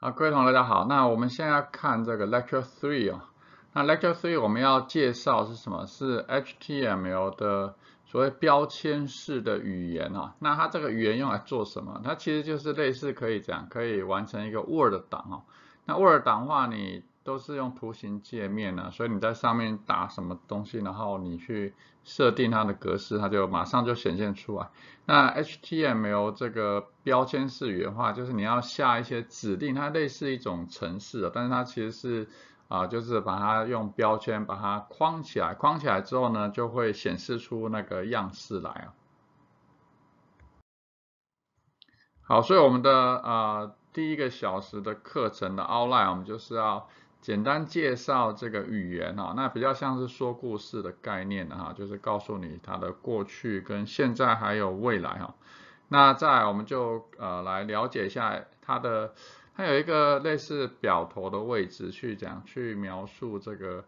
好，各位同学大家好。那我们现在看这个 Lecture Three 哦。那 Lecture Three 我们要介绍是什么？是 HTML 的所谓标签式的语言哦。那它这个语言用来做什么？它其实就是类似可以讲，可以完成一个 Word 档哦。那 Word 的话你。都是用图形界面呢，所以你在上面打什么东西，然后你去设定它的格式，它就马上就显现出来。那 HTML 这个标签式语言话，就是你要下一些指令，它类似一种程式，但是它其实是啊，就是把它用标签把它框起来，框起来之后呢，就会显示出那个样式来啊。好，所以我们的啊第一个小时的课程的 outline，我们就是要。简单介绍这个语言哈，那比较像是说故事的概念哈，就是告诉你它的过去跟现在还有未来哈。那再我们就呃来了解一下它的，它有一个类似表头的位置去讲去描述这个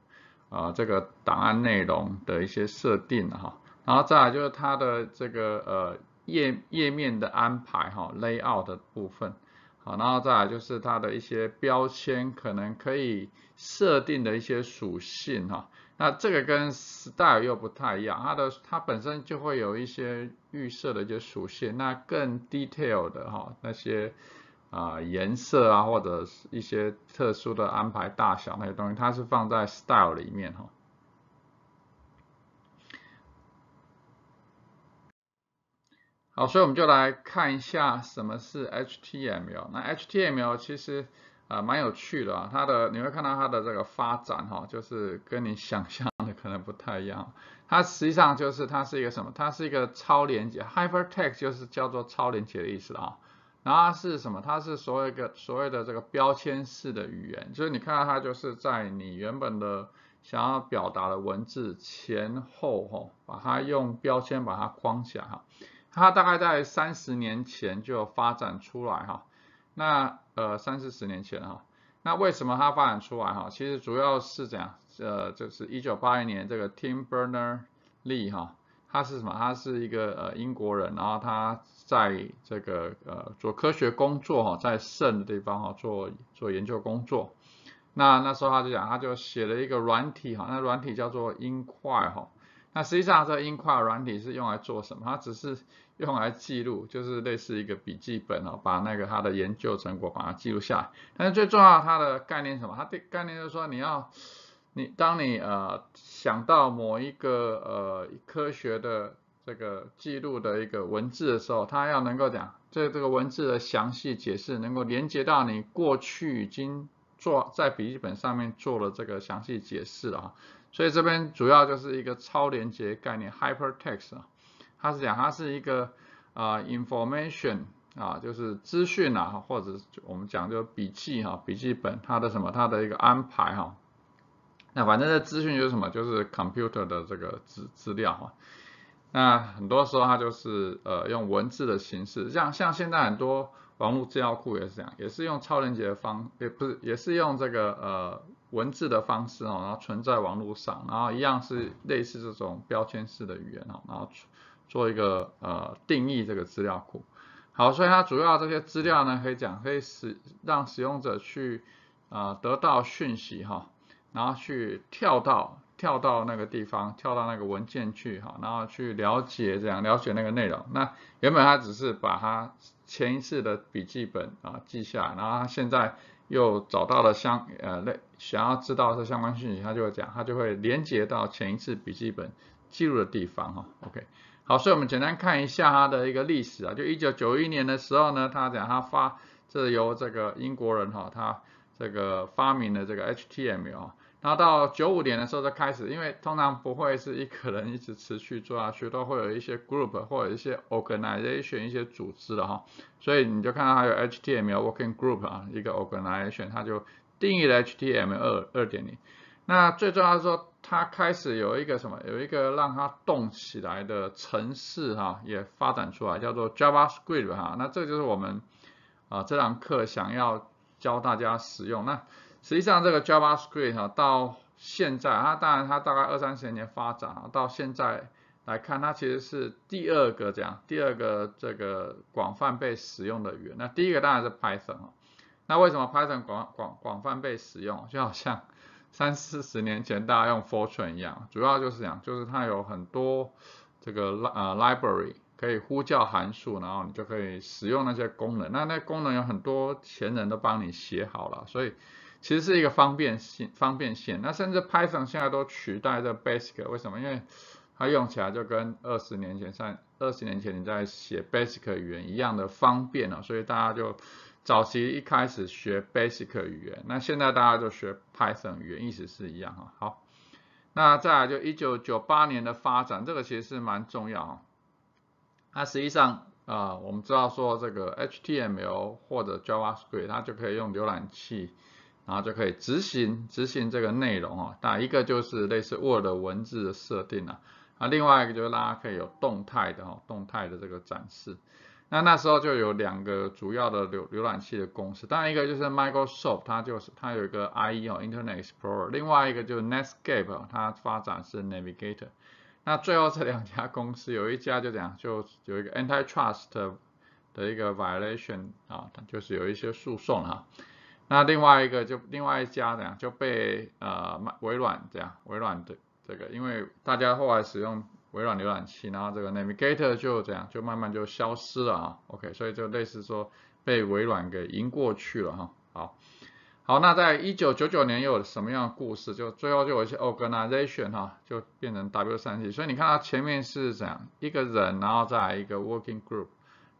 呃这个档案内容的一些设定哈。然后再来就是它的这个呃页页面的安排哈，layout 的部分。好，然后再来就是它的一些标签，可能可以设定的一些属性哈。那这个跟 style 又不太一样，它的它本身就会有一些预设的一些属性。那更 d e t a i l 的哈，那些啊颜色啊或者是一些特殊的安排大小那些东西，它是放在 style 里面哈。好，所以我们就来看一下什么是 HTML。那 HTML 其实啊蛮有趣的啊，它的你会看到它的这个发展哈，就是跟你想象的可能不太一样。它实际上就是它是一个什么？它是一个超连接，Hyper Text 就是叫做超连接的意思啊。然后是什么？它是所谓的所谓的这个标签式的语言，就是你看到它就是在你原本的想要表达的文字前后哈，把它用标签把它框起来哈。它大概在三十年前就发展出来哈，那呃三四十年前哈，那为什么它发展出来哈？其实主要是讲，呃，就是一九八一年这个 Tim Berner Lee 哈，他是什么？他是一个呃英国人，然后他在这个呃做科学工作哈，在肾的地方哈做做研究工作，那那时候他就讲，他就写了一个软体哈，那软体叫做 Inquire 哈。那实际上，这硬块软体是用来做什么？它只是用来记录，就是类似一个笔记本哦，把那个它的研究成果把它记录下来。但是最重要，它的概念什么？它的概念就是说，你要你当你呃想到某一个呃科学的这个记录的一个文字的时候，它要能够讲这这个文字的详细解释，能够连接到你过去已经做在笔记本上面做了这个详细解释了啊。所以这边主要就是一个超连接概念 （hypertext） 啊，他是讲它是一个啊 information 啊，就是资讯啊，或者我们讲就笔记哈，笔记本它的什么它的一个安排哈。那反正这资讯就是什么，就是 computer 的这个资资料哈。那很多时候它就是呃用文字的形式，像像现在很多网络资料库也是这样，也是用超连接方，也不是也是用这个呃。文字的方式哦，然后存在网络上，然后一样是类似这种标签式的语言哦，然后做一个呃定义这个资料库。好，所以它主要这些资料呢，可以讲可以使让使用者去啊得到讯息哈，然后去跳到跳到那个地方，跳到那个文件去哈，然后去了解这样了解那个内容。那原本它只是把它前一次的笔记本啊记下，然后现在又找到了相呃类。想要知道这相关讯息，他就会讲，他就会连接到前一次笔记本记录的地方哈。OK，好，所以我们简单看一下它的一个历史啊。就一九九一年的时候呢，他讲他发，是由这个英国人哈，他这个发明的这个 HTML。然后到九五年的时候再开始，因为通常不会是一个人一直持续做下去，都会有一些 group 或者一些 organization 一些组织的哈。所以你就看到有 HTML Working Group 啊，一个 organization，它就。定义了 HTML 二二点零，那最重要是说，它开始有一个什么，有一个让它动起来的程式哈，也发展出来，叫做 JavaScript 哈，那这就是我们啊这堂课想要教大家使用。那实际上这个 JavaScript 哈，到现在，它当然它大概二三十年发展，啊，到现在来看，它其实是第二个这样，第二个这个广泛被使用的语言。那第一个当然是 Python 啊。那为什么 Python 广广广泛被使用，就好像三四十年前大家用 Fortran 一样，主要就是讲，就是它有很多这个 lib library 可以呼叫函数，然后你就可以使用那些功能。那那功能有很多前人都帮你写好了，所以其实是一个方便性、方便性。那甚至 Python 现在都取代这 Basic，为什么？因为它用起来就跟二十年前三二十年前你在写 Basic 语言一样的方便了，所以大家就。早期一开始学 basic 语言，那现在大家就学 Python 语言，意思是一样哈。好，那再来就1998年的发展，这个其实是蛮重要啊。那实际上啊，我们知道说这个 HTML 或者 Java Script，它就可以用浏览器，然后就可以执行执行这个内容啊。那一个就是类似 Word 文字的设定啊，那另外一个就是大家可以有动态的哈，动态的这个展示。那那时候就有两个主要的浏浏览器的公司，当然一个就是 Microsoft，它就是它有一个 IE Internet Explorer，另外一个就是 Netscape，它发展是 Navigator。那最后这两家公司有一家就这样就有一个 antitrust 的一个 violation 啊，就是有一些诉讼哈。那另外一个就另外一家怎样就被呃微软这样，微软的这个因为大家后来使用。微软浏览器，然后这个 Navigator 就这样就慢慢就消失了啊。OK，所以就类似说被微软给赢过去了哈。好，好，那在1999年又有什么样的故事？就最后就有一些 organization 哈，就变成 W3C。所以你看它前面是这样一个人，然后再一个 working group，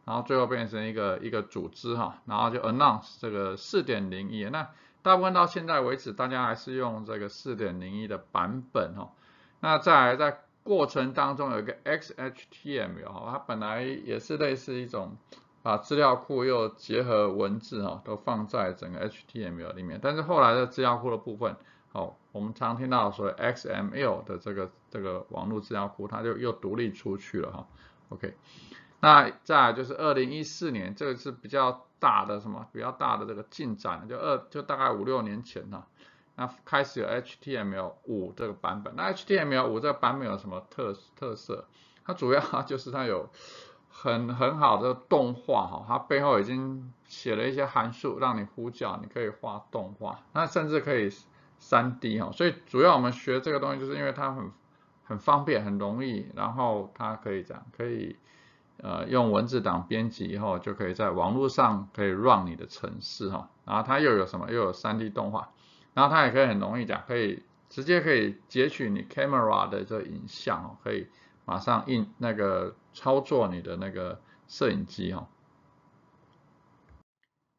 然后最后变成一个一个组织哈，然后就 announce 这个点零一。那大部分到现在为止，大家还是用这个点零一的版本哈。那再来在过程当中有一个 XHTML 哦，它本来也是类似一种把资料库又结合文字哦，都放在整个 HTML 里面，但是后来的资料库的部分哦，我们常听到所谓 XML 的这个这个网络资料库，它就又独立出去了哈。OK，那再就是二零一四年，这个是比较大的什么比较大的这个进展，就二就大概五六年前呢。那开始有 HTML 五这个版本。那 HTML 五这个版本有什么特特色？它主要就是它有很很好的动画哈，它背后已经写了一些函数让你呼叫，你可以画动画，那甚至可以三 D 哈。所以主要我们学这个东西，就是因为它很很方便、很容易，然后它可以这样，可以呃用文字档编辑以后就可以在网络上可以让你的程式哈，然后它又有什么？又有三 D 动画。然后它也可以很容易讲，可以直接可以截取你 camera 的这个影像，可以马上印那个操作你的那个摄影机哦。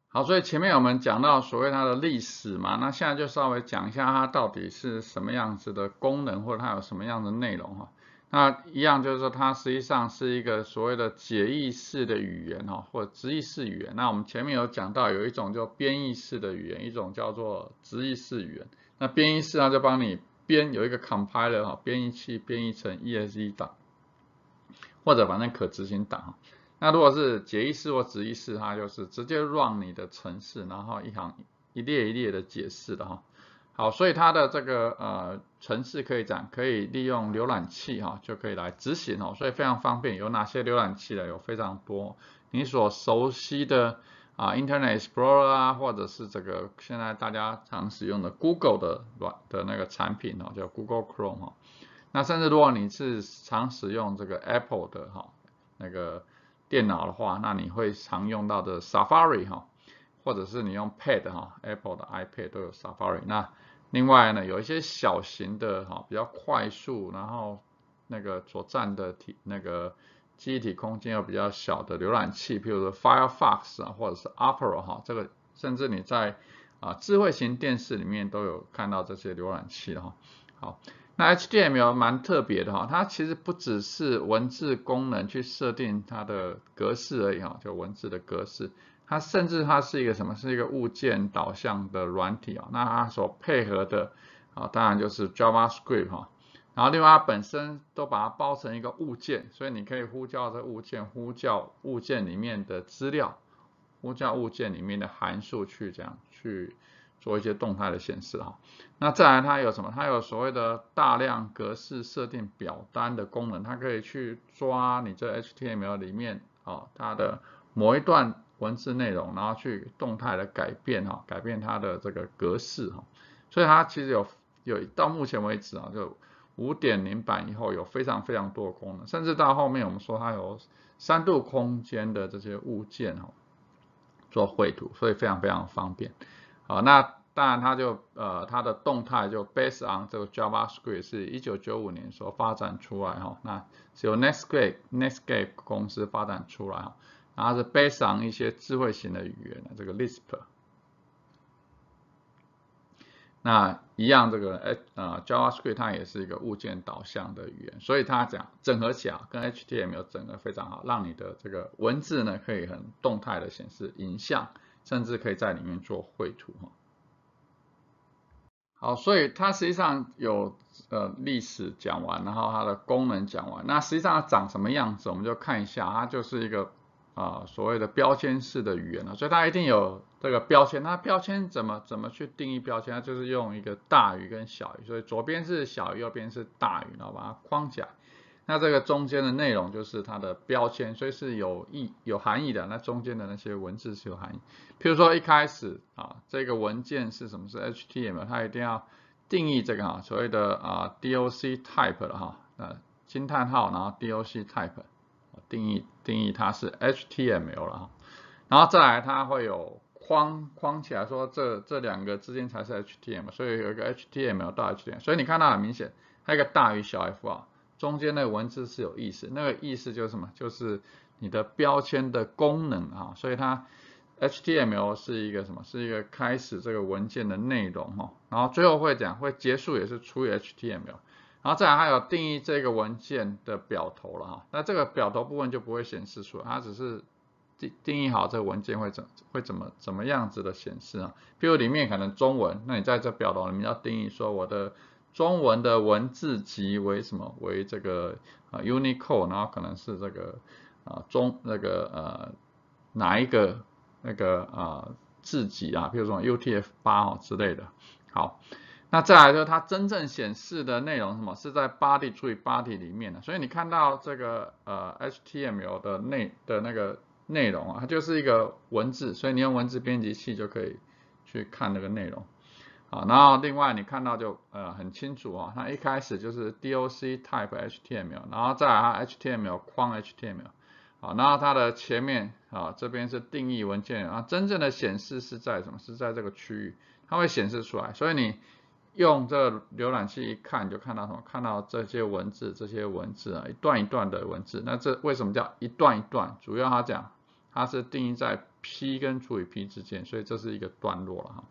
好，所以前面我们讲到所谓它的历史嘛，那现在就稍微讲一下它到底是什么样子的功能，或者它有什么样的内容哈。那一样就是说，它实际上是一个所谓的解译式的语言哦，或直译式语言。那我们前面有讲到，有一种叫编译式的语言，一种叫做直译式语言。那编译式它就帮你编，有一个 compiler 哈，编译器编译成 exe 档，或者反正可执行档。那如果是解译式或直译式，它就是直接 run 你的程式，然后一行一列一列的解释的哈。好，所以它的这个呃程式可以讲，可以利用浏览器哈，就可以来执行哦，所以非常方便。有哪些浏览器呢？有非常多，你所熟悉的啊，Internet Explorer 啊，或者是这个现在大家常使用的 Google 的软的那个产品哦，叫 Google Chrome 哈。那甚至如果你是常使用这个 Apple 的哈那个电脑的话，那你会常用到的 Safari 哈。或者是你用 Pad 哈，Apple 的 iPad 都有 Safari。那另外呢，有一些小型的哈，比较快速，然后那个所占的体那个记忆体空间又比较小的浏览器，譬如说 Firefox 啊，或者是 Opera 哈，这个甚至你在啊智慧型电视里面都有看到这些浏览器哈。好，那 HTML 蛮特别的哈，它其实不只是文字功能去设定它的格式而已哈，就文字的格式。它甚至它是一个什么？是一个物件导向的软体啊。那它所配合的啊，当然就是 JavaScript 哈。然后另外它本身都把它包成一个物件，所以你可以呼叫这物件，呼叫物件里面的资料，呼叫物件里面的函数去这样去做一些动态的显示哈。那再来它有什么？它有所谓的大量格式设定表单的功能，它可以去抓你这 HTML 里面啊它的某一段。文字内容，然后去动态的改变哈，改变它的这个格式哈，所以它其实有有到目前为止啊，就五点零版以后有非常非常多的功能，甚至到后面我们说它有三度空间的这些物件哈，做绘图，所以非常非常方便。好，那当然它就呃它的动态就 based on 这个 Java Script 是一九九五年所发展出来哈，那是由 Netscape Netscape 公司发展出来。然后是 on 一些智慧型的语言，这个 Lisp。那一样，这个呃啊，JavaScript 它也是一个物件导向的语言，所以它讲整合起来跟 HTML 整合非常好，让你的这个文字呢可以很动态的显示，影像甚至可以在里面做绘图哈。好，所以它实际上有呃历史讲完，然后它的功能讲完，那实际上它长什么样子，我们就看一下，它就是一个。啊，所谓的标签式的语言呢，所以它一定有这个标签。那标签怎么怎么去定义标签？它就是用一个大于跟小于，所以左边是小于，右边是大于，然后把它框起来。那这个中间的内容就是它的标签，所以是有意有含义的。那中间的那些文字是有含义。譬如说一开始啊，这个文件是什么？是 HTML，它一定要定义这个啊，所谓的啊 DOCTYPE 了哈，呃，惊叹号，然后 DOCTYPE。定义定义它是 HTML 了哈，然后再来它会有框框起来说这这两个之间才是 HTML，所以有一个 HTML 到 HTML，所以你看到很明显它一个大于小 f 啊，中间那个文字是有意思，那个意思就是什么？就是你的标签的功能啊，所以它 HTML 是一个什么？是一个开始这个文件的内容哈，然后最后会讲会结束也是除以 HTML。然后再来还有定义这个文件的表头了哈，那这个表头部分就不会显示出来，它只是定定义好这个文件会怎会怎么怎么样子的显示啊？譬如里面可能中文，那你在这表头里面要定义说我的中文的文字集为什么为这个啊 Unicode，然后可能是这个啊中那个呃哪一个那个啊字集啊，譬如说 UTF-8 哦之类的，好。那再来就它真正显示的内容什么是在 body 除以 body 里面的，所以你看到这个呃 HTML 的内的那个内容啊，它就是一个文字，所以你用文字编辑器就可以去看那个内容啊。然后另外你看到就呃很清楚啊，它一开始就是 DOC Type HTML，然后再来 HTML 框 HTML，啊，然后它的前面啊这边是定义文件啊，真正的显示是在什么？是在这个区域，它会显示出来，所以你。用这个浏览器一看，就看到什么？看到这些文字，这些文字啊，一段一段的文字。那这为什么叫一段一段？主要它讲，它是定义在 p 跟除以 p 之间，所以这是一个段落了哈。